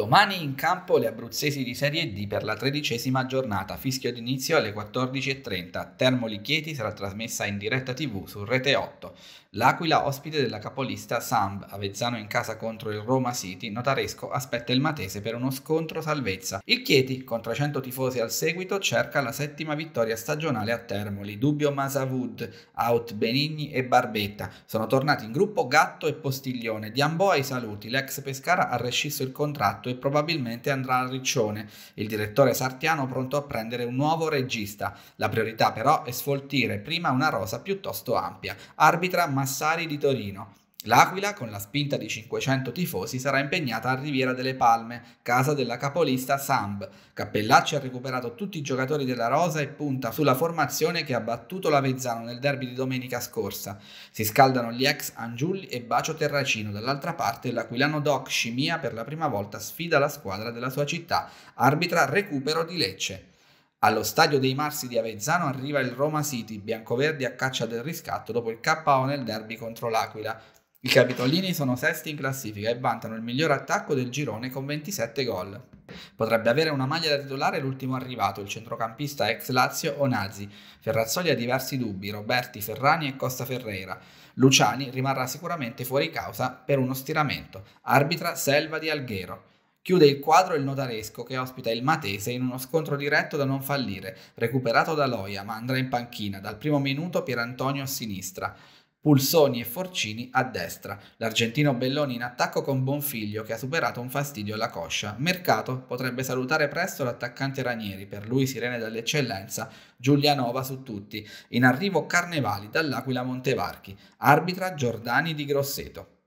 Domani in campo le abruzzesi di Serie D per la tredicesima giornata, fischio d'inizio alle 14.30. Termoli Chieti sarà trasmessa in diretta tv su Rete 8. L'Aquila ospite della capolista Samb, Avezzano in casa contro il Roma City, Notaresco aspetta il Matese per uno scontro salvezza. Il Chieti, con 300 tifosi al seguito, cerca la settima vittoria stagionale a Termoli. Dubbio Masavud, out Benigni e Barbetta. Sono tornati in gruppo Gatto e Postiglione. Di Ambo ai saluti, l'ex Pescara ha rescisso il contratto e probabilmente andrà a Riccione, il direttore sartiano pronto a prendere un nuovo regista. La priorità però è sfoltire prima una rosa piuttosto ampia. Arbitra Massari di Torino. L'Aquila, con la spinta di 500 tifosi, sarà impegnata a Riviera delle Palme, casa della capolista Samb. Cappellacci ha recuperato tutti i giocatori della rosa e punta sulla formazione che ha battuto l'Avezzano nel derby di domenica scorsa. Si scaldano gli ex Angiulli e Bacio Terracino. Dall'altra parte l'Aquilano Doc Scimia per la prima volta sfida la squadra della sua città, arbitra recupero di Lecce. Allo stadio dei Marsi di Avezzano arriva il Roma City, biancoverdi a caccia del riscatto dopo il KO nel derby contro l'Aquila. I capitolini sono sesti in classifica e vantano il miglior attacco del girone con 27 gol. Potrebbe avere una maglia da titolare l'ultimo arrivato, il centrocampista ex Lazio Onazi. Ferrazzoli ha diversi dubbi, Roberti, Ferrani e Costa Ferreira. Luciani rimarrà sicuramente fuori causa per uno stiramento. Arbitra Selva di Alghero. Chiude il quadro il notaresco che ospita il Matese in uno scontro diretto da non fallire, recuperato da Loia ma andrà in panchina, dal primo minuto Pierantonio a sinistra. Pulsoni e Forcini a destra, l'argentino Belloni in attacco con Bonfiglio che ha superato un fastidio alla coscia. Mercato potrebbe salutare presto l'attaccante Ranieri, per lui sirene dall'eccellenza, Giulianova su tutti. In arrivo Carnevali dall'Aquila Montevarchi, arbitra Giordani di Grosseto.